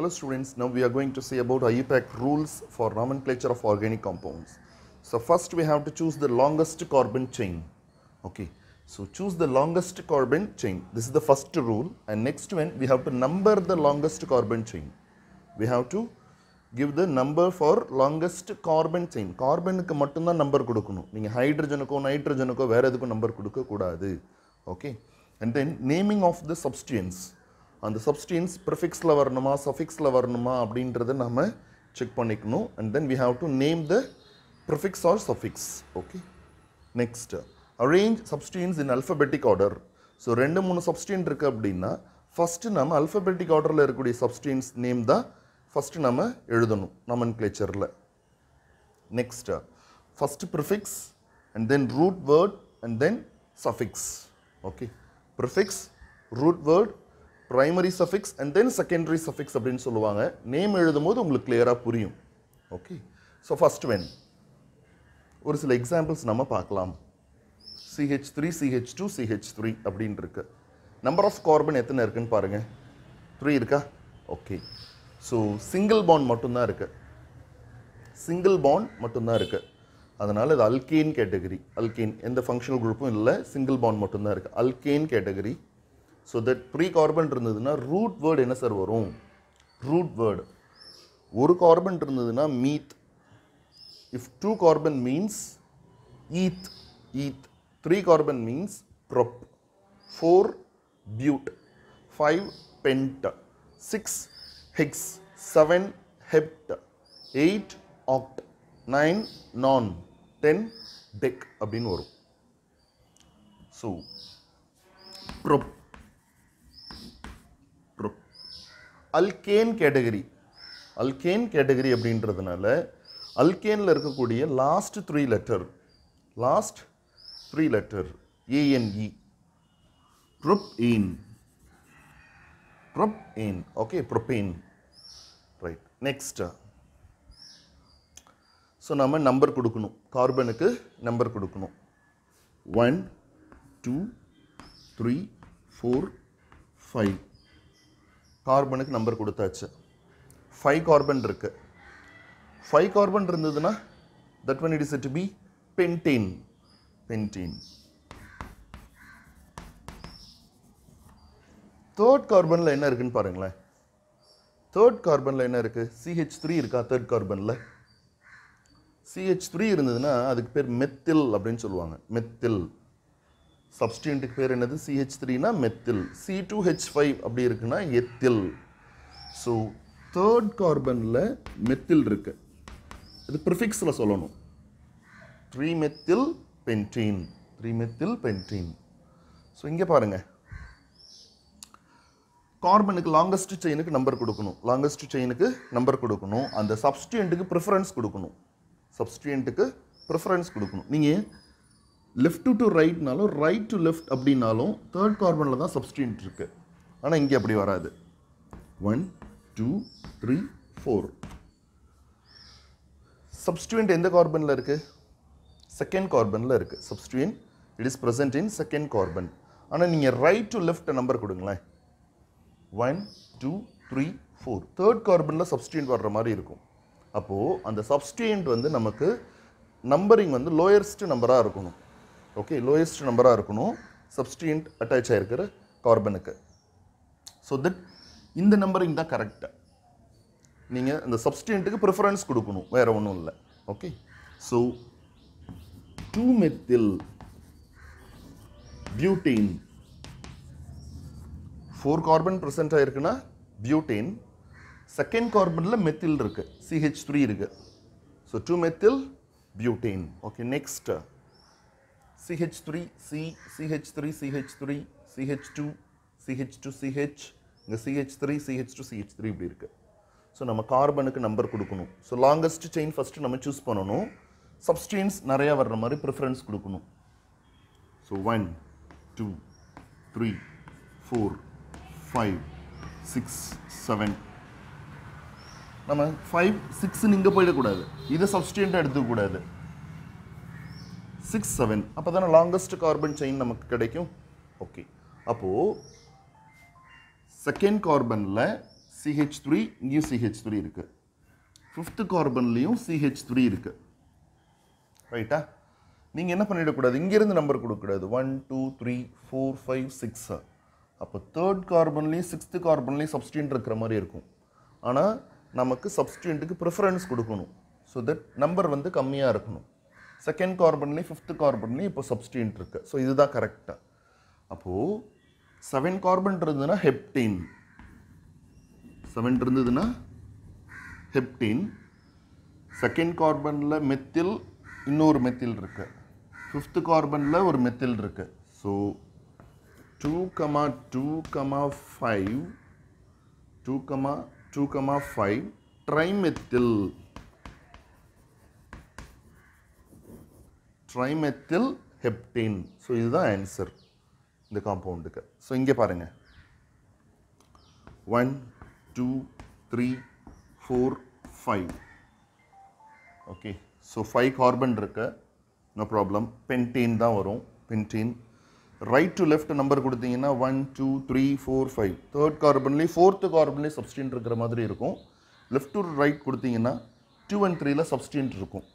Hello students, now we are going to see about IUPAC rules for nomenclature of organic compounds. So first we have to choose the longest carbon chain. Okay, so choose the longest carbon chain. This is the first rule and next one we have to number the longest carbon chain. We have to give the number for longest carbon chain. Carbon க்கு மட்டும்தான் number கொடுக்கணும். நீங்கள் ஹைட்ரஜனுக்கோ நைட்ரஜனுக்கோ number எதுக்கும் number கொடுக்கக்கூடாது Okay. And then naming of the substance. அந்த சப்ஸ்டின்ஸ் ப்ரிஃபிக்ஸில் வரணுமா சஃபிக்ஸில் வரணுமா அப்படின்றத நம்ம செக் பண்ணிக்கணும் and then we have to name the prefix or suffix okay next arrange substituents in alphabetic order so ரெண்டு மூணு சப்ஸ்டின் இருக்குது அப்படின்னா ஃபஸ்ட்டு நம்ம அல்ஃபபெட்டிக் ஆர்டரில் இருக்கக்கூடிய சப்ஸ்டின்ஸ் நேம் தான் ஃபஸ்ட்டு நம்ம எழுதணும் நம்ம கிளேச்சரில் next first prefix and then root word and then suffix okay prefix root word primary suffix and then secondary suffix அப்படின்னு சொல்லுவாங்க நேம் எழுதும் போது உங்களுக்கு கிளியராக புரியும் ஓகே ஸோ ஃபஸ்ட் வென் ஒரு சில எக்ஸாம்பிள்ஸ் நம்ம பார்க்கலாம் CH three CH two CH three அப்படின்னு இருக்கு நம்பர் ஆஃப் கார்பன் எத்தனை இருக்குன்னு பாருங்கள் த்ரீ இருக்கா ஓகே ஸோ சிங்கிள் பாண்ட் மட்டும்தான் இருக்குது சிங்கிள் பாண்ட் மட்டும்தான் இருக்குது அதனால் இது அல்கேன் கேட்டகரி அல்கேன் எந்த ஃபங்க்ஷனல் குரூப்பும் இல்லை சிங்கிள் பாண்ட் மட்டும்தான் இருக்குது alkane category so that three carbon இருந்ததுன்னா ரூட் வேர்டு என்ன சார் வரும் ரூட் வேர்டு ஒரு கார்பன் இருந்ததுன்னா meth if two carbon means eth eth three carbon means prop four but five pent six hex seven hept eight oct nine non ten dec அப்படின்னு வரும் so prop alkane category alkane category அப்படின்றதுனால அல்கேனில் இருக்கக்கூடிய last three letter last three letter ANE prop ane okay propane right next so நம்ம number கொடுக்கணும் கார்பனுக்கு number கொடுக்கணும் one two three four five கார்பனுக்கு நம்பர் கொடுத்தாச்சு ஃபைவ் கார்பன் இருக்குது ஃபைவ் கார்பன் இருந்ததுன்னா that one it is it be pentene pentene third கார்பனில் என்ன இருக்குன்னு பாருங்களேன் தேர்ட் கார்பனில் என்ன இருக்குது சிஹெச் த்ரீ இருக்கா தேர்ட் கார்பனில் சிஹெச் த்ரீ இருந்ததுன்னா அதுக்கு பேர் மெத்தில் அப்படின்னு சொல்லுவாங்க மெத்தில் சப்ஸ்டியூண்ட்டுக்கு பேர் என்னது சிஹெச் த்ரீனா methyl C two H five அப்படி இருக்குன்னா எத்தில் ஸோ தேர்ட் கார்பனில் மெத்தில் இருக்கு இது ப்ரிஃபிக்ஸில் சொல்லணும் three methyl pentene three methyl pentene so இங்கே பாருங்கள் கார்பனுக்கு லாங்கஸ்ட் செயினுக்கு நம்பர் கொடுக்கணும் லாங்கஸ்ட் செயினுக்கு நம்பர் கொடுக்கணும் அந்த சப்ஸ்டியண்ட்டுக்கு ப்ரிஃபரன்ஸ் கொடுக்கணும் சப்ஸ்டியண்ட்டுக்கு ப்ரிஃபரன்ஸ் கொடுக்கணும் நீங்கள் லெஃப்ட் டு ரைட்னாலும் ரைட் டு லெஃப்ட் அப்படின்னாலும் தேர்ட் கார்பனில் தான் சப்ஸ்டியூட் இருக்குது ஆனால் இங்கே அப்படி வராது one two three four substituent எந்த கார்பனில் இருக்குது செகண்ட் கார்பனில் இருக்குது substituent it is present in second carbon ஆனால் நீங்கள் ரைட் டு லெஃப்ட் நம்பர் கொடுங்களேன் one two three four third கார்பனில் சப்ஸ்டியூண்ட் வர்ற மாதிரி இருக்கும் அப்போது அந்த சப்ஸ்டியூண்ட் வந்து நமக்கு நம்பரிங் வந்து லோயஸ்ட் நம்பராக இருக்கணும் ஓகே லோயஸ்ட் நம்பராக இருக்கணும் சப்ஸ்டியன்ட் அட்டாச் ஆகிருக்கிற கார்பனுக்கு ஸோ தட் இந்த நம்பரிங் தான் கரெக்டாக நீங்கள் இந்த சப்ஸ்டியன்ட்டுக்கு ப்ரிஃபரன்ஸ் கொடுக்கணும் வேறு ஒன்றும் இல்லை okay so two methyl butene four carbon present ஆகிருக்குன்னா பியூட்டீன் செகண்ட் கார்பனில் மெத்தில் இருக்குது சிஹெச் த்ரீ இருக்குது so two methyl butene okay next CH three C CH three CH three CH two CH two CH இங்கே CH three CH two CH three இப்படி இருக்குது so நம்ம கார்பனுக்கு number கொடுக்கணும் so longest chain first நம்ம choose பண்ணணும் substituents நிறையா வர்ற மாதிரி ப்ரிஃபரன்ஸ் கொடுக்கணும் so one two three four five six seven நம்ம ஃபைவ் சிக்ஸ்னு இங்கே போயிடக்கூடாது இதை சப்ஸ்டென்ட்டாக எடுத்துக்கூடாது சிக்ஸ் செவன் அப்போ தானே லாங்கஸ்ட் கார்பன் செயின் நமக்கு கிடைக்கும் ஓகே அப்போது செகண்ட் கார்பனில் சிஹெச் த்ரீ இங்கேயும் சிஹெச் த்ரீ இருக்குது ஃபிஃப்த்து கார்பன்லேயும் சிஹெச் த்ரீ இருக்குது ரைட்டா நீங்கள் என்ன பண்ணிடக்கூடாது இங்கேருந்து நம்பர் கொடுக்கக்கூடாது one two three four five six அப்போ தேர்ட் கார்பன்லேயும் சிக்ஸ்த்து கார்பன்லேயும் சப்ஸ்டியூண்ட் இருக்கிற மாதிரி இருக்கும் ஆனால் நமக்கு சப்ஸ்டியூண்ட்டுக்கு ப்ரிஃபரன்ஸ் கொடுக்கணும் ஸோ தட் நம்பர் வந்து கம்மியாக இருக்கணும் செகண்ட் கார்பன்லேயும் ஃபிஃப்த் கார்பன்லேயும் இப்போ சப்ஸ்டீன் இருக்குது ஸோ இதுதான் கரெக்டாக அப்போது செவன் கார்பன் இருந்ததுன்னா ஹெப்டீன் செவன் இருந்ததுன்னா ஹெப்டீன் செகண்ட் கார்பனில் மெத்தில் இன்னொரு மெத்தில் இருக்குது ஃபிஃப்த்து கார்பனில் ஒரு மெத்தில் இருக்குது so two comma two comma five two comma two comma five trimethyl trimethyl heptene so இதுதான் ஆன்சர் இந்த காம்பவுண்டுக்கு ஸோ இங்கே பாருங்கள் one two three four five okay so five carbon இருக்கு நோ ப்ராப்ளம் பென்டீன் தான் வரும் pentene right to left number கொடுத்தீங்கன்னா one two three four five third கார்பன்லேயும் ஃபோர்த்து கார்பன்லேயும் சப்ஸ்டின் இருக்கிற மாதிரி இருக்கும் லெஃப்ட் டு ரைட் கொடுத்தீங்கன்னா டூ அண்ட் த்ரீயில் சப்ஸ்டின் இருக்கும்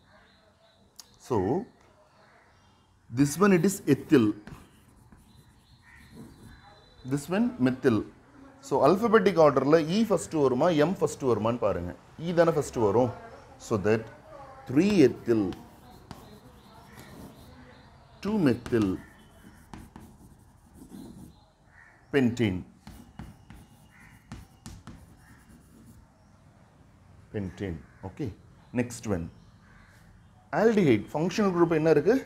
so this one it is ethyl this one methyl so alphabetic ஆர்டரில் இ ஃபஸ்ட்டு வருமா எம் ஃபஸ்ட்டு வருமானு பாருங்கள் இ e தானே ஃபஸ்ட்டு வரும் so that three ethyl two methyl pentene pentene okay next one aldehyde functional group என்ன இருக்குது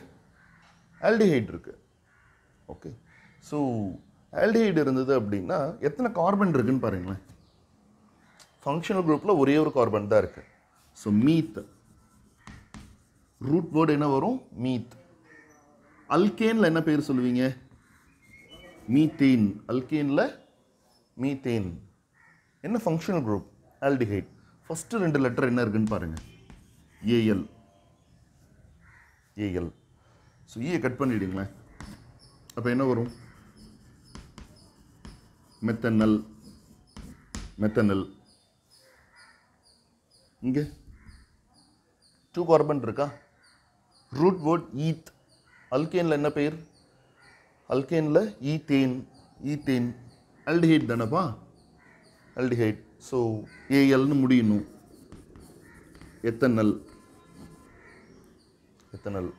aldehyde இருக்குது okay so aldehyde இருந்தது அப்படின்னா எத்தனை கார்பன் இருக்குதுன்னு பாருங்களேன் ஃபங்க்ஷனல் குரூப்பில் ஒரே ஒரு கார்பன் தான் இருக்குது ஸோ மீத் ரூட் வேர்டு என்ன வரும் மீத் அல்கேனில் என்ன பேர் சொல்லுவீங்க மீத்தேன் அல்கேனில் மீத்தேன் என்ன ஃபங்க்ஷனல் குரூப் ஆல்டிஹைட் ஃபஸ்ட்டு ரெண்டு லெட்டர் என்ன இருக்குன்னு பாருங்கள் ஏஎல் ஏஎல் ஸோ ஈயை கட் பண்ணிடுங்களேன் அப்போ என்ன வரும் மெத்தனல் மெத்தனல் இங்கே டூ கார்பன் இருக்கா ரூட் வேர்ட் ஈத் அல்கேனில் என்ன பெயர் அல்கேனில் ஈத்தேன் ஈத்தேன் அல்டிஹைட் தானப்பா அல்டிஹைட் ஸோ ஏஎல்னு முடியணும் எத்தனல் எத்தனல்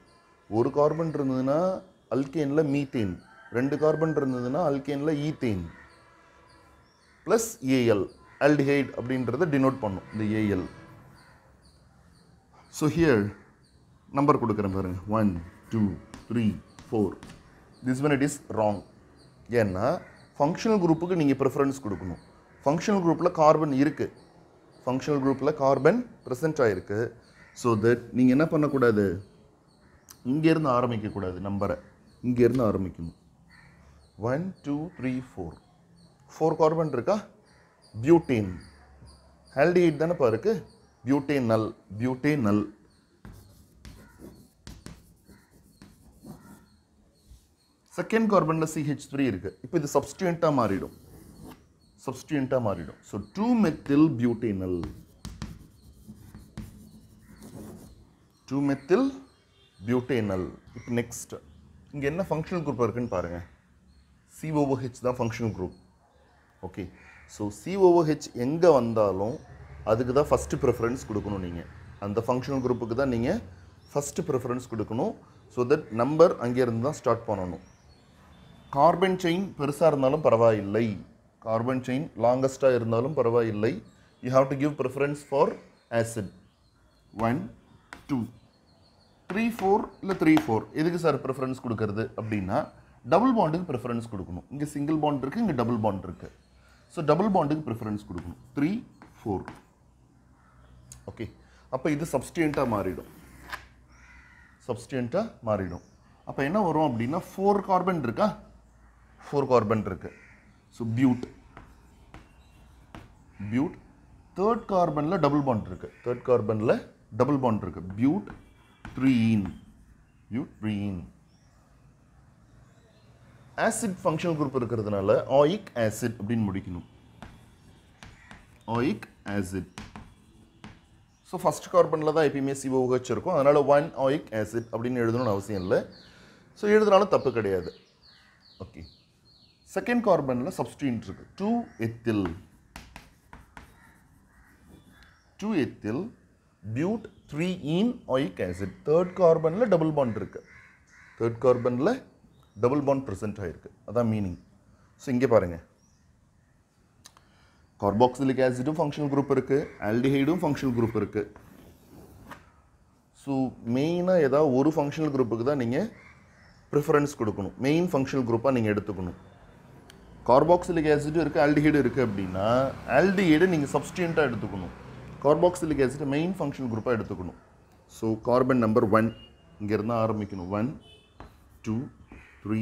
ஒரு கார்பன் இருந்ததுன்னா அல்கேனில் மீத்தேன் ரெண்டு கார்பன் இருந்ததுன்னா அல்கேனில் ஈத்தேன் ப்ளஸ் ஏஎல் ஆல்டிஹைட் அப்படின்றத டினோட் பண்ணும் இந்த ஏஎல் ஸோ ஹியர் நம்பர் கொடுக்குறேன் பாருங்கள் one two three four this when it is wrong ஏன்னா ஃபங்க்ஷனல் குரூப்புக்கு நீங்கள் ப்ரிஃபரன்ஸ் கொடுக்கணும் ஃபங்க்ஷனல் குரூப்பில் கார்பன் இருக்குது ஃபங்க்ஷனல் குரூப்பில் கார்பன் ப்ரெசென்ட் ஆகிருக்கு ஸோ தட் நீங்கள் என்ன பண்ணக்கூடாது இங்கேருந்து ஆரம்பிக்கக்கூடாது நம்பரை இங்கேருந்து ஆரம்பிக்கணும் one two three four four carbon இருக்கா பியூட்டேன் ஆல்டிஹைட் தானேப்பா இருக்குது பியூட்டேன் நல் பியூட்டேன் நல் செகண்ட் கார்பனில் சிஹெச் த்ரீ இருக்குது இப்போ இது சப்ஸ்டியூண்ட்டாக மாறிடும் சப்ஸ்டியூண்ட்டாக மாறிடும் so two methyl butanal two methyl butanal இப்போ நெக்ஸ்ட் இங்கே என்ன ஃபங்க்ஷனல் குரூப் இருக்குதுன்னு பாருங்கள் சிஓஓஹெச் தான் functional group okay so COOH எங்கே வந்தாலும் அதுக்கு தான் ஃபஸ்ட்டு ப்ரிஃபரன்ஸ் கொடுக்கணும் நீங்கள் அந்த ஃபங்க்ஷனல் குரூப்புக்கு தான் நீங்கள் ஃபஸ்ட்டு ப்ரிஃபரன்ஸ் கொடுக்கணும் ஸோ தட் நம்பர் அங்கேருந்து தான் ஸ்டார்ட் பண்ணணும் கார்பன் செயின் பெருசாக இருந்தாலும் பரவாயில்லை கார்பன் செயின் லாங்கஸ்ட்டாக இருந்தாலும் பரவாயில்லை you have to give preference for acid one two three four இல்லை த்ரீ ஃபோர் எதுக்கு சார் ப்ரிஃபரன்ஸ் கொடுக்கறது அப்படின்னா டபுள் பாண்டுக்கு ப்ரிஃபரன்ஸ் கொடுக்கணும் இங்கே சிங்கிள் பாண்ட் இருக்குது இங்கே டபுள் பாண்ட் இருக்குது ஸோ டபுள் பாண்டுக்கு ப்ரிஃபரன்ஸ் கொடுக்கணும் த்ரீ ஃபோர் ஓகே அப்போ இது சப்ஸ்டியண்ட்டாக மாறிடும் சப்ஸ்டியண்ட்டாக மாறிடும் அப்போ என்ன வரும் அப்படின்னா ஃபோர் கார்பன் இருக்கா ஃபோர் கார்பன் இருக்குது ஸோ பியூட் பியூட் தேர்ட் கார்பனில் டபுள் பாண்ட் இருக்குது தேர்ட் கார்பனில் டபுள் பாண்ட் இருக்குது பியூட் ட்ரீன் யூட்ரீன் ஆசிட் ஃபங்க்ஷன் குரூப் இருக்கிறதுனால ஆயிக் ஆசிட் அப்படின்னு முடிக்கணும் ஆயிக் ஆசிட் ஸோ ஃபஸ்ட் கார்பனில் தான் எப்பயுமே சிஓஹெச் இருக்கும் அதனால் ஒன் ஆயிக் ஆசிட் அப்படின்னு எழுதணும்னு அவசியம் இல்லை ஸோ எழுதுனாலும் தப்பு கிடையாது ஓகே செகண்ட் கார்பனில் சப்ஸ்டியூன்ட் இருக்கு two ethyl two ethyl but three ene oic acid third கார்பனில் டபுள் பாண்ட் இருக்குது தேர்ட் கார்பனில் டபுள் பாண்ட் ப்ரெசென்ட் ஆகிருக்கு அதான் மீனிங் ஸோ இங்கே பாருங்கள் கார்பாக்சிலிக் ஆசிடும் ஃபங்க்ஷனல் குரூப் இருக்குது ஆல்டிஹைடும் ஃபங்க்ஷனல் குரூப் இருக்குது ஸோ மெயினாக ஏதாவது ஒரு ஃபங்க்ஷனல் குரூப்புக்கு தான் நீங்கள் ப்ரிஃபரன்ஸ் கொடுக்கணும் மெயின் ஃபங்க்ஷனல் குரூப்பாக நீங்கள் எடுத்துக்கணும் கார்பாக்சிலிக் ஆசிடும் இருக்குது ஆல்டிஹைடு இருக்குது அப்படின்னா ஆல்டிஹைடு நீங்கள் சப்ஸ்டியூண்ட்டாக எடுத்துக்கணும் கார்பாக்சிலிக் ஆசிட் மெயின் ஃபங்க்ஷன் குரூப்பாக எடுத்துக்கணும் ஸோ கார்பன் நம்பர் ஒன் இங்கேருந்து ஆரம்பிக்கணும் one two three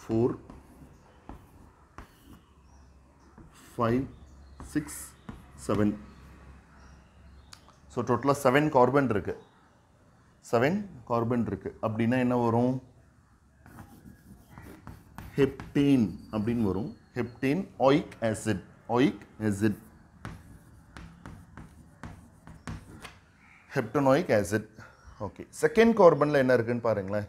four five six seven so டோட்டலாக செவன் கார்பன் இருக்குது செவன் கார்பன் இருக்குது அப்படின்னா என்ன வரும் ஹெப்டேன் அப்படின்னு வரும் heptane oic acid oic acid heptanoic acid okay second கார்பனில் என்ன இருக்குன்னு பாருங்களேன்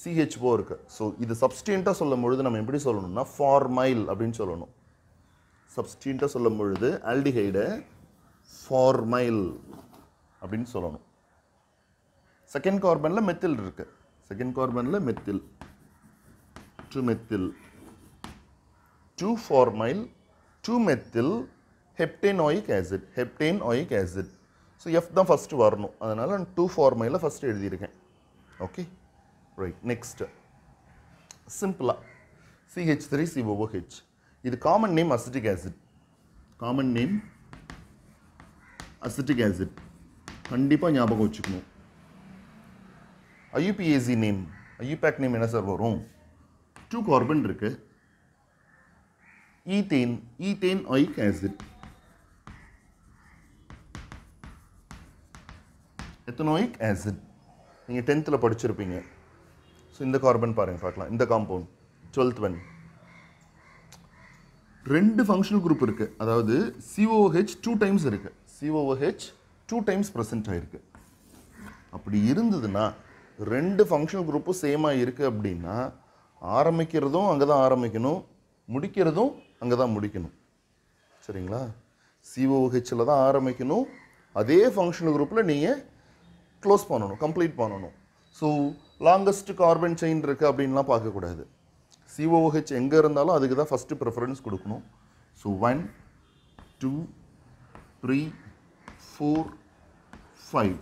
சிஹெச்ஓ இருக்குது ஸோ இது சப்ஸ்டின்ட்டாக சொல்லும் பொழுது நம்ம எப்படி சொல்லணும்னா ஃபார்மைல் அப்படின்னு சொல்லணும் சப்ஸ்டின்ட்டாக சொல்லும் பொழுது ஆல்டிஹைடை ஃபார்மைல் அப்படின்னு சொல்லணும் செகண்ட் கார்பனில் மெத்தில் இருக்குது செகண்ட் கார்பனில் methyl two methyl two formyl two methyl heptane oic acid heptane oic acid so F தான் ஃபஸ்ட்டு வரணும் அதனால் நான் டூ ஃபார்மையில் ஃபஸ்ட்டு எழுதியிருக்கேன் ஓகே ரைட் நெக்ஸ்ட்டு சிம்பிளாக சிஹெச் த்ரீ சிஓஹெச் இது common name acetic acid common name acetic acid கண்டிப்பாக ஞாபகம் வச்சுக்கணும் ஐயுபிஏசி நேம் ஐயூபேக் நேம் என்ன சார் வரும் டூ கார்பன் இருக்குது ஈ தேன் ஐக் ஆசிட் பெத்தனோயிக் ஆசிட் நீங்கள் டென்த்தில் படிச்சிருப்பீங்க ஸோ இந்த கார்பன் பாருங்கள் பார்க்கலாம் இந்த காம்பவுண்ட் டுவெல்த் ஒன் ரெண்டு ஃபங்க்ஷனல் குரூப் இருக்குது அதாவது சிஓஹெச் டூ டைம்ஸ் இருக்குது சிஓஹெச் டூ டைம்ஸ் ப்ரெசென்ட் ஆகிருக்கு அப்படி இருந்ததுன்னா ரெண்டு ஃபங்க்ஷனல் குரூப்பும் சேமாக இருக்குது அப்படின்னா ஆரம்பிக்கிறதும் அங்கே தான் ஆரம்பிக்கணும் முடிக்கிறதும் அங்கே தான் முடிக்கணும் சரிங்களா சிஓஹெச்சில் தான் ஆரம்பிக்கணும் அதே ஃபங்க்ஷனல் குரூப்பில் நீங்கள் க்ளோஸ் பண்ணணும் கம்ப்ளீட் பண்ணணும் ஸோ லாங்கஸ்ட் கார்பன் செயின் இருக்குது அப்படின்லாம் பார்க்கக்கூடாது சிஓஹெச் எங்கே இருந்தாலும் அதுக்கு தான் ஃபஸ்ட்டு ப்ரிஃபரன்ஸ் கொடுக்கணும் so one two three four five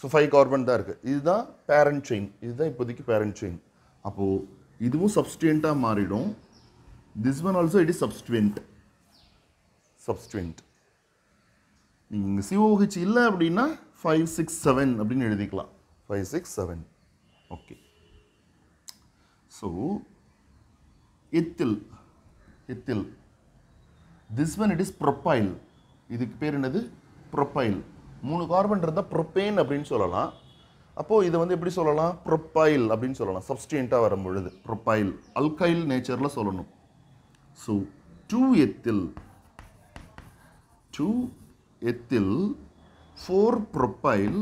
so five carbon தான் இருக்குது இதுதான் பேரண்ட் செயின் இதுதான் இப்போதைக்கு பேரண்ட் செயின் அப்போது இதுவும் சப்ஸ்டுவெண்ட்டாக மாறிடும் this one also it is substituent substituent நீங்கள் சிஓஹெச் இல்லை அப்படின்னா ஃபைவ் சிக்ஸ் செவன் அப்படின்னு எழுதிக்கலாம் five six seven okay so ethyl ethyl this one it is propyl இதுக்கு பேர் என்னது ப்ரொப்பைல் மூணு கார்பன் இருந்தால் ப்ரொப்பேன் அப்படின்னு சொல்லலாம் அப்போது இதை வந்து எப்படி சொல்லலாம் ப்ரொப்பைல் அப்படின்னு சொல்லலாம் சப்ஸ்டியண்ட்டாக வரும் பொழுது ப்ரொப்பைல் அல்கைல் நேச்சரில் சொல்லணும் so two ethyl two ethyl 4 propyl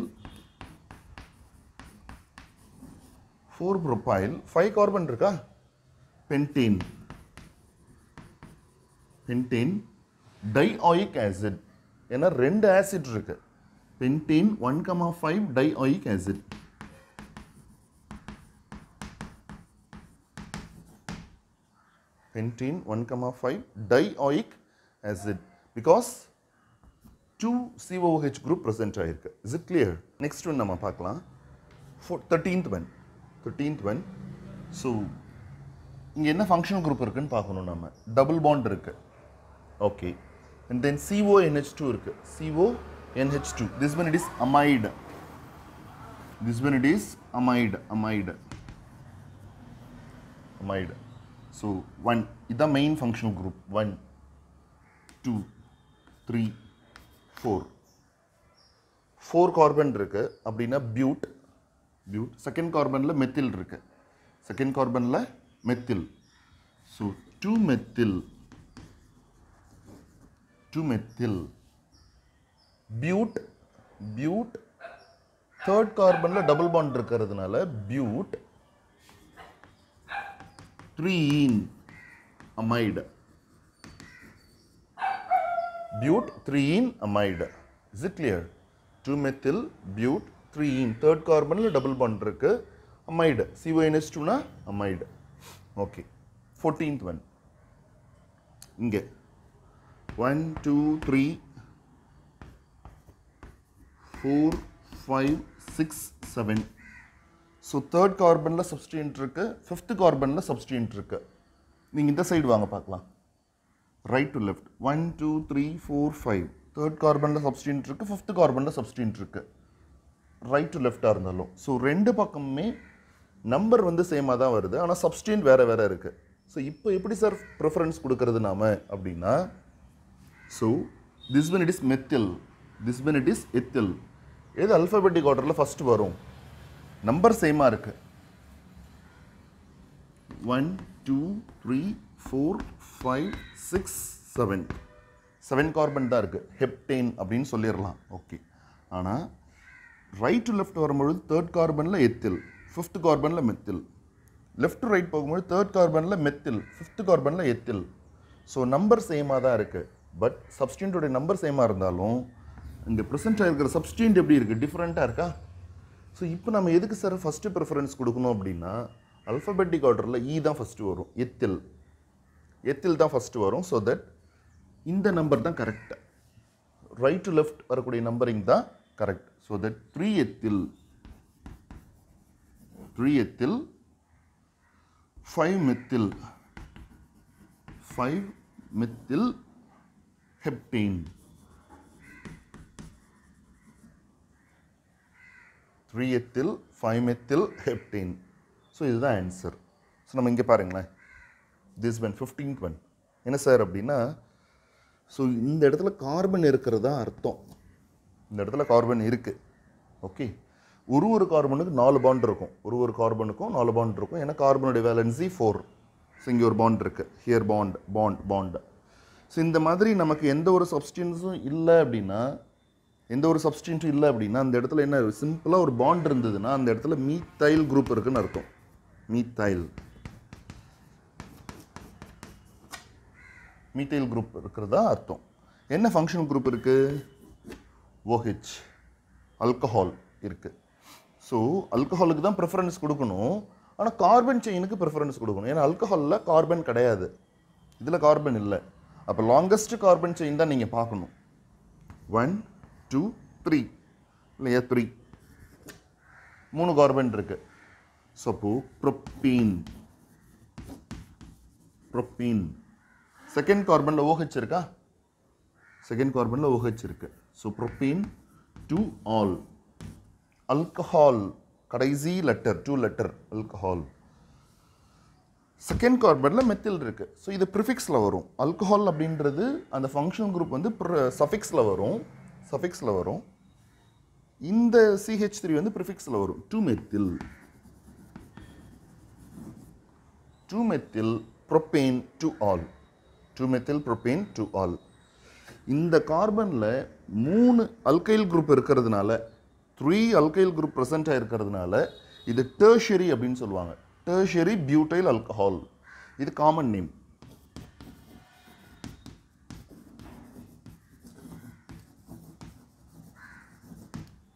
4 propyl 5 carbon இருக்கா pentene pentene diioic acid ஏன்னா ரெண்டு acid இருக்கு pentene 1,5 diioic acid pentene 1,5 diioic acid because two COH group present ஆகிருக்கு is it clear next one நம்ம பார்க்கலாம் four thirteenth one thirteenth one so இங்கே என்ன functional group இருக்குதுன்னு பார்க்கணும் நம்ம டபுள் பாண்ட் இருக்குது okay and then CO NH two இருக்குது CO NH two this one it is amide this one it is amide amide amide so one இதுதான் main functional group one two three four four carbon இருக்குது அப்படின்னா bute பியூட் second கார்பனில் methyl இருக்குது second கார்பனில் methyl so two methyl two methyl bute பியூட் third கார்பனில் double bond இருக்கிறதுனால bute three amide bute 3 amide Is it clear? 2 methyl bute 3 third கார்பனில் double bond இருக்கு amide CONS டூனா அமைடு ஓகே ஃபோர்டீன்த் ஒன் இங்கே one two three four five six seven so third கார்பனில் substituent இருக்குது fifth கார்பனில் substituent இருக்குது நீங்கள் இந்த side வாங்க பார்க்கலாம் right to left one two three four five third கார்பனில் சப்ஸ்டின்ட் இருக்குது ஃபிஃப்த் கார்பனில் சப்ஸ்டின்ட் இருக்குது ரைட் டு லெஃப்டாக இருந்தாலும் ஸோ ரெண்டு பக்கமுமே நம்பர் வந்து சேமாக தான் வருது ஆனால் சப்ஸ்டின்ட் வேறு வேறு இருக்குது ஸோ இப்போ எப்படி சார் ப்ரிஃபரன்ஸ் கொடுக்கறது நாம் அப்படின்னா so this when it is methyl this when it is ethyl எது அல்ஃபபெட்டிக் ஆர்டரில் ஃபஸ்ட்டு வரும் நம்பர் சேமாக இருக்குது one two three four five six seven seven carbon தான் இருக்குது ஹெப்டேன் அப்படின்னு சொல்லிடலாம் ஓகே ஆனால் ரைட் டு லெஃப்ட் வரும்பொழுது தேர்ட் கார்பனில் எத்தில் ஃபிஃப்த் கார்பனில் மெத்தில் லெஃப்ட் டு ரைட் போகும்போது தேர்ட் கார்பனில் மெத்தில் ஃபிஃப்த் கார்பனில் எத்தில் ஸோ நம்பர் சேமாக தான் இருக்குது பட் சப்ஸ்டியூண்டோடைய நம்பர் சேமாக இருந்தாலும் இங்கே ப்ரெசென்ட்டாக இருக்கிற சப்ஸ்டியூண்ட் எப்படி இருக்குது டிஃப்ரெண்ட்டாக இருக்கா ஸோ இப்போ நம்ம எதுக்கு சார் ஃபஸ்ட்டு ப்ரிஃபரன்ஸ் கொடுக்கணும் அப்படின்னா அல்ஃபபெட்டிக் ஆர்டரில் இ தான் ஃபஸ்ட்டு வரும் எத்தில் எத்தில் தான் ஃபஸ்ட்டு வரும் ஸோ தட் இந்த நம்பர் தான் கரெக்ட் ரைட் டு லெஃப்ட் வரக்கூடிய நம்பரிங் தான் correct so that three ethyl three ethyl five methyl five methyl heptene three ethyl five methyl heptene so இதுதான் ஆன்சர் ஸோ நம்ம இங்கே பாருங்களேன் திஸ் வென் ஃபிஃப்டீன்த் ஒன் என்ன sir அப்படின்னா ஸோ இந்த இடத்துல கார்பன் இருக்கிறது தான் அர்த்தம் இந்த இடத்துல கார்பன் இருக்குது ஓகே ஒரு ஒரு கார்பனுக்கு நாலு பாண்ட் இருக்கும் ஒரு ஒரு கார்பனுக்கும் நாலு பாண்ட் இருக்கும் ஏன்னா கார்பனுடைய வேலன்சி ஃபோர் ஸோ இங்கே ஒரு பாண்ட் இருக்குது here bond bond bond so இந்த மாதிரி நமக்கு எந்த ஒரு சப்ஸ்டின்ஸும் இல்லை அப்படின்னா எந்த ஒரு சப்ஸ்டின்ஸும் இல்லை அப்படின்னா அந்த இடத்துல என்ன சிம்பிளாக ஒரு பாண்ட் இருந்ததுன்னா அந்த இடத்துல மீத்தைல் குரூப் இருக்குதுன்னு அர்த்தம் மீத்தைல் மீத்தைல் குரூப் இருக்கிறதா அர்த்தம் என்ன ஃபங்க்ஷன் குரூப் இருக்குது ஓஹெச் அல்கஹால் இருக்குது ஸோ அல்கஹாலுக்கு தான் ப்ரிஃபரன்ஸ் கொடுக்கணும் ஆனால் கார்பன் செயினுக்கு ப்ரிஃபரன்ஸ் கொடுக்கணும் ஏன்னா அல்கஹாலில் கார்பன் கிடையாது இதில் கார்பன் இல்லை அப்போ லாங்கஸ்ட் கார்பன் செயின் தான் நீங்கள் பார்க்கணும் ஒன் டூ த்ரீ இல்லையா த்ரீ மூணு கார்பன் இருக்குது ஸோ அப்போது ப்ரொப்பீன் ப்ரொப்பீன் செகண்ட் கார்பனில் ஓஹெச் இருக்கா செகண்ட் கார்பனில் ஓஹெச் இருக்குது so propene two ol alcohol கடைசி letter two letter alcohol second கார்பனில் மெத்தில் இருக்குது ஸோ இது ப்ரிஃபிக்ஸில் வரும் அல்கஹால் அப்படின்றது அந்த ஃபங்க்ஷன் குரூப் வந்து சஃபிக்ஸில் வரும் சஃபிக்ஸில் வரும் இந்த சிஹெச் த்ரீ வந்து ப்ரிஃபிக்ஸில் வரும் two methyl two methyl propane two ol two methyl propane two ol இந்த கார்பனில் மூணு அல்கைல் குரூப் இருக்கிறதுனால த்ரீ அல்கைல் குரூப் ப்ரெசென்ட் இருக்கிறதுனால இது டேர்ஷரி அப்படின்னு சொல்லுவாங்க டேர்ஷரி பியூட்டைல் அல்கஹால் இது common name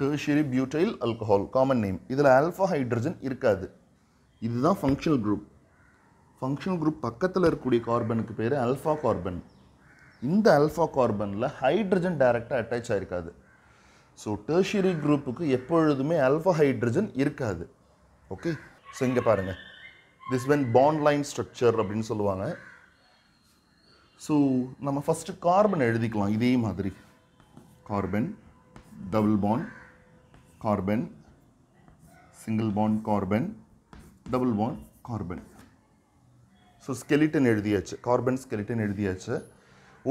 tertiary butyl alcohol common name இதில் ஆல்ஃபா ஹைட்ரஜன் இருக்காது இதுதான் ஃபங்க்ஷனல் குரூப் ஃபங்க்ஷன் குரூப் பக்கத்தில் இருக்கக்கூடிய கார்பனுக்கு பேர் அல்ஃபா கார்பன் இந்த அல்ஃபா கார்பனில் ஹைட்ரஜன் டைரெக்டாக அட்டாச் ஆகிருக்காது ஸோ டேர்ஷியரி குரூப்புக்கு எப்பொழுதுமே அல்ஃபா ஹைட்ரஜன் இருக்காது ஓகே ஸோ இங்கே பாருங்கள் this one bond line structure அப்படின்னு சொல்லுவாங்க ஸோ நம்ம ஃபஸ்ட்டு கார்பன் எழுதிக்கலாம் இதே மாதிரி carbon double bond carbon single bond carbon double bond carbon so skeleton எழுதியாச்சு கார்பன் ஸ்கெலிட்டன் எழுதியாச்சு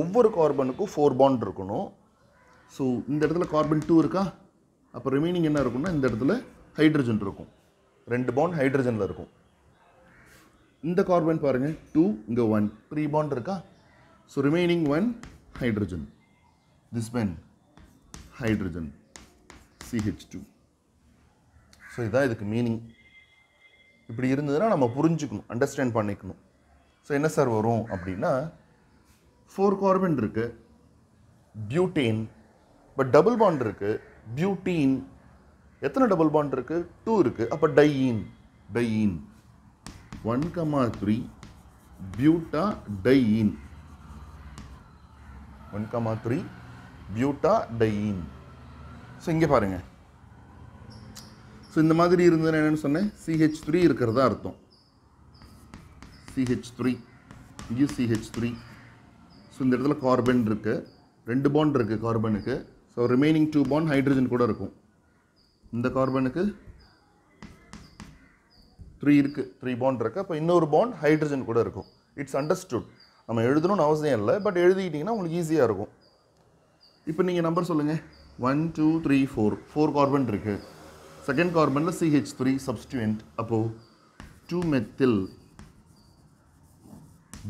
ஒவ்வொரு கார்பனுக்கும் ஃபோர் பாண்ட் இருக்கணும் ஸோ இந்த இடத்துல கார்பன் டூ இருக்கா அப்போ ரிமைனிங் என்ன இருக்கும்னா இந்த இடத்துல ஹைட்ரஜன் இருக்கும் ரெண்டு பாண்ட் ஹைட்ரஜனில் இருக்கும் இந்த கார்பன் பாருங்கள் டூ இங்கே ஒன் த்ரீ பாண்ட் இருக்கா so remaining one hydrogen this one hydrogen CH two so இதுதான் இதுக்கு மீனிங் இப்படி இருந்ததுன்னா நம்ம புரிஞ்சுக்கணும் அண்டர்ஸ்டாண்ட் பண்ணிக்கணும் ஸோ என்ன சார் வரும் அப்படின்னா ஃபோர் கார்பன் இருக்குது பியூட்டீன் பட் டபுள் பாண்ட் இருக்குது பியூட்டீன் எத்தனை டபுள் பாண்ட் இருக்குது டூ இருக்குது அப்போ diene diene one comma three buta diene one comma three buta diene so இங்கே பாருங்கள் ஸோ இந்த மாதிரி இருந்ததுன்னு என்னென்னு சொன்னேன் சிஹெச் த்ரீ இருக்கிறதா அர்த்தம் சிஹெச் த்ரீ இது சிஹெச் த்ரீ ஸோ இந்த இடத்துல கார்பன் இருக்குது ரெண்டு பாண்ட் இருக்குது கார்பனுக்கு so remaining two bond hydrogen கூட இருக்கும் இந்த கார்பனுக்கு த்ரீ இருக்குது த்ரீ பாண்ட் இருக்குது அப்போ இன்னொரு பாண்ட் ஹைட்ரஜன் கூட இருக்கும் இட்ஸ் அண்டர்ஸ்டுட் நம்ம எழுதணும்னு அவசியம் இல்லை பட் எழுதிக்கிட்டிங்கன்னா உங்களுக்கு ஈஸியாக இருக்கும் இப்போ நீங்கள் நம்பர் சொல்லுங்கள் one two three four four carbon இருக்குது செகண்ட் கார்பனில் சிஹெச் த்ரீ சப்ஸ்டியூண்ட் அப்போது two methyl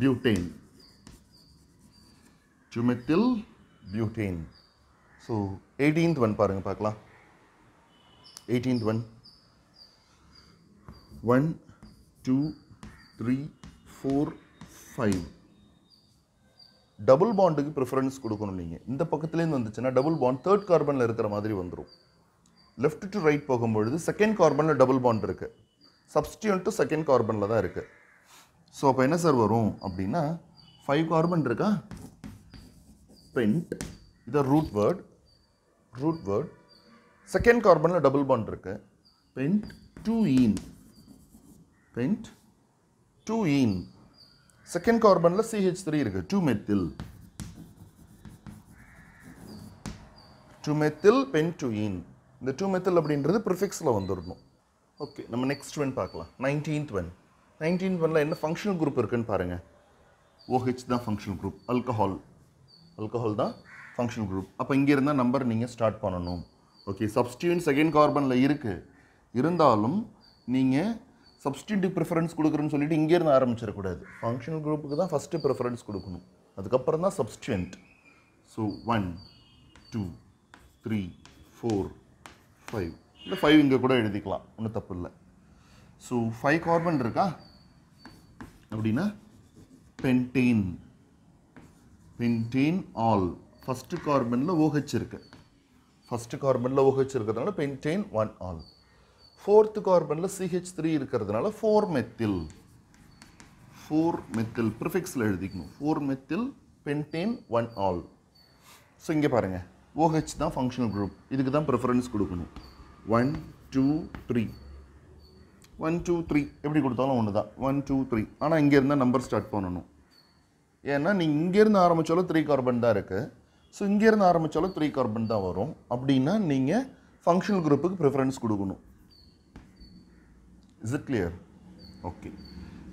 butane jumethyl butane so eighteenth one பாருங்கள் பார்க்கலாம் eighteenth one one two three four five double பாண்டுக்கு ப்ரிஃபரன்ஸ் கொடுக்கணும் நீங்கள் இந்த பக்கத்துலேருந்து வந்துச்சுன்னா டபுள் பாண்ட் தேர்ட் கார்பனில் இருக்கிற மாதிரி வந்துடும் லெஃப்ட் டு ரைட் போகும்பொழுது செகண்ட் கார்பனில் டபுள் பாண்ட் இருக்குது சப்ஸ்டியூன் டு செகண்ட் கார்பனில் தான் இருக்குது ஸோ அப்போ என்ன சார் வரும் அப்படின்னா ஃபைவ் கார்பன் இருக்கா பென்ட் இது root word root word second கார்பனில் டபுள் பாண்ட் இருக்குது pent two ene pent two ene second கார்பனில் சிஹெச் த்ரீ இருக்குது two methyl two methyl pen two ene இந்த டூ மெத்தில் அப்படின்றது ப்ரிஃபிக்ஸில் வந்துடணும் ஓகே நம்ம நெக்ஸ்ட் வென் பார்க்கலாம் நைன்டீன்த் வென் நைன்டீன் ஒனில் என்ன ஃபங்க்ஷனல் குரூப் இருக்குன்னு பாருங்கள் ஓஹெச் தான் ஃபங்க்ஷனல் குரூப் அல்கஹால் அல்கஹால் தான் ஃபங்க்ஷனல் குரூப் அப்போ இங்கே இருந்தால் நம்பர் நீங்கள் ஸ்டார்ட் பண்ணணும் ஓகே சப்ஸ்டியூன் செகண்ட் கார்பனில் இருக்குது இருந்தாலும் நீங்கள் சப்ஸ்டியூட்டிவ் ப்ரிஃபரன்ஸ் கொடுக்குறேன்னு சொல்லிட்டு இங்கேருந்து ஆரம்பிச்சிடக்கூடாது ஃபங்க்ஷனல் குரூப்புக்கு தான் ஃபஸ்ட்டு ப்ரிஃபரன்ஸ் கொடுக்கணும் அதுக்கப்புறம் தான் substituent so one two three four five இல்லை ஃபைவ் இங்கே கூட எழுதிக்கலாம் ஒன்றும் தப்பு இல்லை ஸோ ஃபைவ் கார்பன் இருக்கா அப்படின்னா பென்டீன் பென்டீன் ஆல் ஃபஸ்ட்டு கார்பனில் ஓஹெச் இருக்குது ஃபஸ்ட்டு கார்பனில் ஓஹெச் இருக்கிறதுனால பென்டேன் ஒன் ஆல் ஃபோர்த்து கார்பனில் சிஹெச் த்ரீ இருக்கிறதுனால ஃபோர் மெத்தில் ஃபோர் மெத்தில் ப்ரிஃபிக்ஸில் எழுதிக்கணும் four methyl pentane one ol so இங்கே பாருங்கள் ஓஹெச் தான் ஃபங்க்ஷனல் குரூப் இதுக்கு தான் ப்ரிஃபரன்ஸ் கொடுக்கணும் one two three one two three எப்படி கொடுத்தாலும் ஒன்று தான் ஒன் டூ த்ரீ ஆனால் இங்கேருந்தால் நம்பர் ஸ்டார்ட் பண்ணணும் ஏன்னா நீங்கள் இங்கேருந்து ஆரம்பித்தாலும் த்ரீ கார்பன் தான் இருக்குது ஸோ இங்கேருந்து ஆரம்பித்தாலும் த்ரீ கார்பன் தான் வரும் அப்படின்னா நீங்கள் ஃபங்க்ஷனல் குரூப்புக்கு ப்ரிஃபரன்ஸ் கொடுக்கணும் இஸ் இட் கிளியர் ஓகே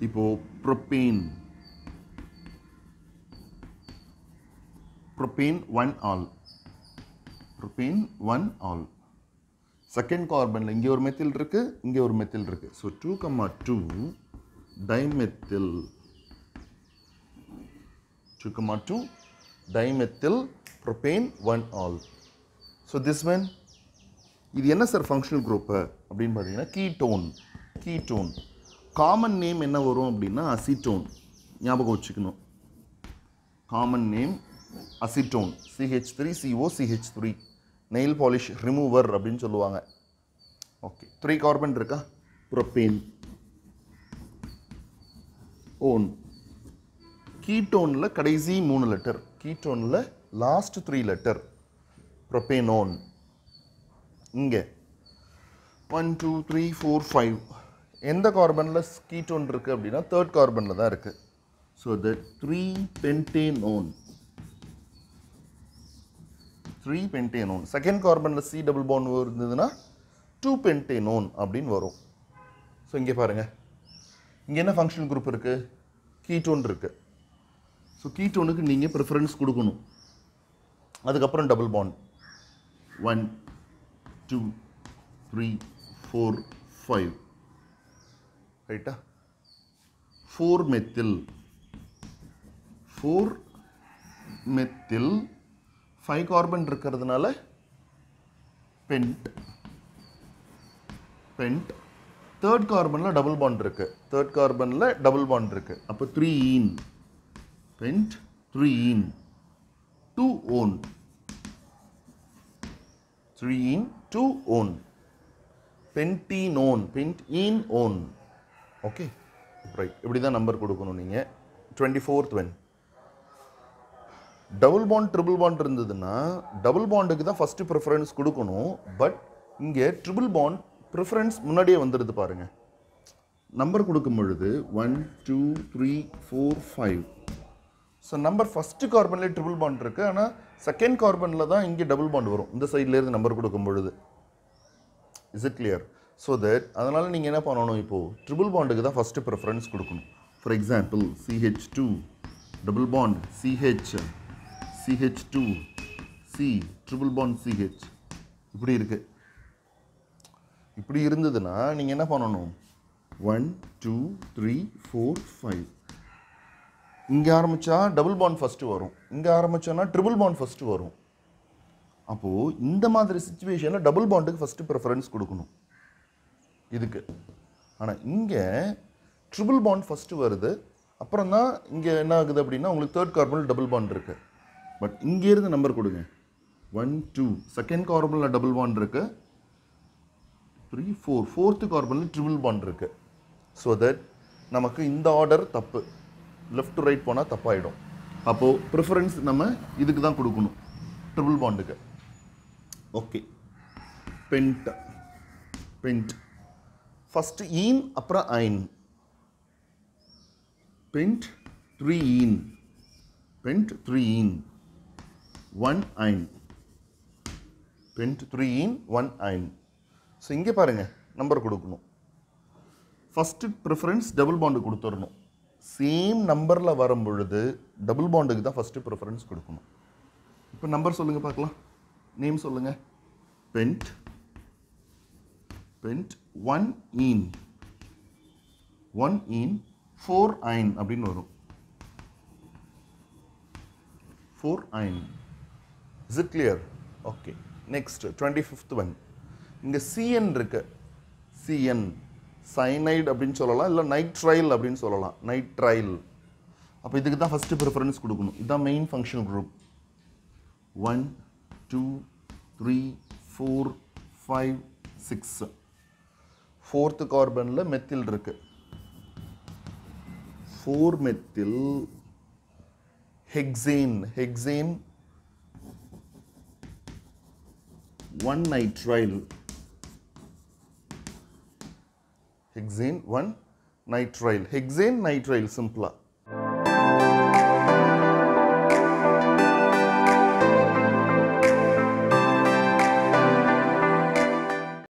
இப்போது propene propene one ol propene one ol second கார்பனில் இங்கே ஒரு மெத்தில் இருக்குது இங்கே ஒரு மெத்தில் இருக்குது so two comma two dimethyl two comma two dimethyl propane one ol so this one இது என்ன சார் ஃபங்க்ஷனல் குரூப்பு அப்படின்னு பார்த்தீங்கன்னா கீட்டோன் கீட்டோன் காமன் நேம் என்ன வரும் அப்படின்னா அசிட்டோன் ஞாபகம் வச்சுக்கணும் common name acetone CH three CO CH three nail polish remover அப்படின்னு சொல்லுவாங்க ஓகே த்ரீ கார்பன் இருக்கா ப்ரொப்பேன் ஓன் கீட்டோனில் கடைசி மூணு லெட்டர் கீட்டோனில் லாஸ்ட் த்ரீ லெட்டர் ஓன் இங்கே one two three four five எந்த கார்பனில் கீட்டோன் இருக்குது அப்படின்னா தேர்ட் கார்பனில் தான் இருக்குது so the three pentanone three pentanone second கார்பனில் சி டபுள் பாண்ட் இருந்ததுன்னா டூ பென்டேனோன் அப்படின்னு வரும் ஸோ இங்கே பாருங்கள் இங்கே என்ன ஃபங்க்ஷன் குரூப் இருக்குது கீட்டோன் இருக்குது ஸோ கீட்டோனுக்கு நீங்கள் ப்ரிஃபரன்ஸ் கொடுக்கணும் அதுக்கப்புறம் double bond one two three four five ரைட்டா four methyl four methyl five carbon இருக்கிறதுனால பென்ட் பென்ட் தேர்ட் கார்பனில் டபுள் பாண்ட் இருக்குது தேர்ட் கார்பனில் டபுள் பாண்ட் இருக்குது அப்போ three ene pent three ene two one three ene two one pentene one pent ene one okay right இப்படி தான் number கொடுக்கணும் நீங்கள் twenty fourth one double bond triple bond இருந்ததுன்னா double பாண்டுக்கு தான் ஃபஸ்ட்டு ப்ரிஃபரன்ஸ் கொடுக்கணும் but இங்கே ட்ரிபிள் பாண்ட் ப்ரிஃபரன்ஸ் முன்னாடியே வந்துடுது பாருங்கள் நம்பர் கொடுக்கும் பொழுது one two three four five so number first கார்பன்லேயே ட்ரிபிள் பாண்ட் இருக்குது ஆனால் செகண்ட் கார்பனில் தான் இங்கே டபுள் பாண்ட் வரும் இந்த சைட்லேருந்து நம்பர் கொடுக்கும் பொழுது is it clear so that அதனால் நீங்கள் என்ன பண்ணணும் இப்போது ட்ரிபிள் பாண்டுக்கு தான் ஃபஸ்ட்டு ப்ரிஃபரன்ஸ் கொடுக்கணும் for example CH two double bond CH CH two C triple bond CH இப்படி இருக்குது இப்படி இருந்ததுன்னா நீங்கள் என்ன பண்ணணும் one two three four five இங்கே ஆரம்பித்தா டபுள் பாண்ட் ஃபஸ்ட்டு வரும் இங்கே ஆரம்பித்தோன்னா ட்ரிபிள் பாண்ட் ஃபஸ்ட்டு வரும் அப்போது இந்த மாதிரி சுச்சுவேஷனில் டபுள் பாண்டுக்கு ஃபஸ்ட்டு ப்ரிஃபரன்ஸ் கொடுக்கணும் இதுக்கு ஆனால் இங்கே ட்ரிபிள் பாண்ட் ஃபஸ்ட்டு வருது அப்புறம் தான் இங்கே என்ன ஆகுது அப்படின்னா உங்களுக்கு தேர்ட் கார்பனில் டபுள் பாண்ட் இருக்குது பட் இங்கேருந்து நம்பர் கொடுங்க ஒன் டூ செகண்ட் கார்பனில் டபுள் பாண்ட் இருக்குது த்ரீ ஃபோர் ஃபோர்த்து கார்பனில் ட்ரிபிள் பாண்ட் இருக்குது ஸோ தட் நமக்கு இந்த ஆர்டர் தப்பு லெஃப்ட் டு ரைட் போனால் தப்பாயிடும் அப்போது ப்ரிஃபரன்ஸ் நம்ம இதுக்கு தான் கொடுக்கணும் ட்ரிபிள் பாண்டுக்கு okay pent pent first ene அப்புறம் yne pent three ene pent three ene one yne twenty three in one yne so இங்கே பாருங்கள் நம்பர் கொடுக்கணும் ஃபஸ்ட்டு ப்ரிஃபரன்ஸ் டபுள் பாண்டு கொடுத்துடணும் சேம் நம்பரில் வரும் பொழுது டபுள் பாண்டுக்கு தான் ஃபஸ்ட்டு ப்ரிஃபரன்ஸ் கொடுக்கணும் இப்போ நம்பர் சொல்லுங்கள் பார்க்கலாம் நேம் சொல்லுங்கள் pent pent one ene one ene four yne அப்படின்னு வரும் four yne is it clear okay next twenty fifth one இங்கே சிஎன் இருக்கு சிஎன் சைனைடு அப்படின்னு சொல்லலாம் இல்லை நைட் நைட்ரைல் அப்படின்னு சொல்லலாம் நைட் நைட்ரைல் அப்போ இதுக்கு தான் ஃபஸ்ட்டு ப்ரிஃபரன்ஸ் கொடுக்கணும் இதுதான் main function group one two three four five six fourth கார்பனில் மெத்தில் இருக்குது four methyl hexane hexane 1 nitrile hexane 1 nitrile hexane nitrile simpler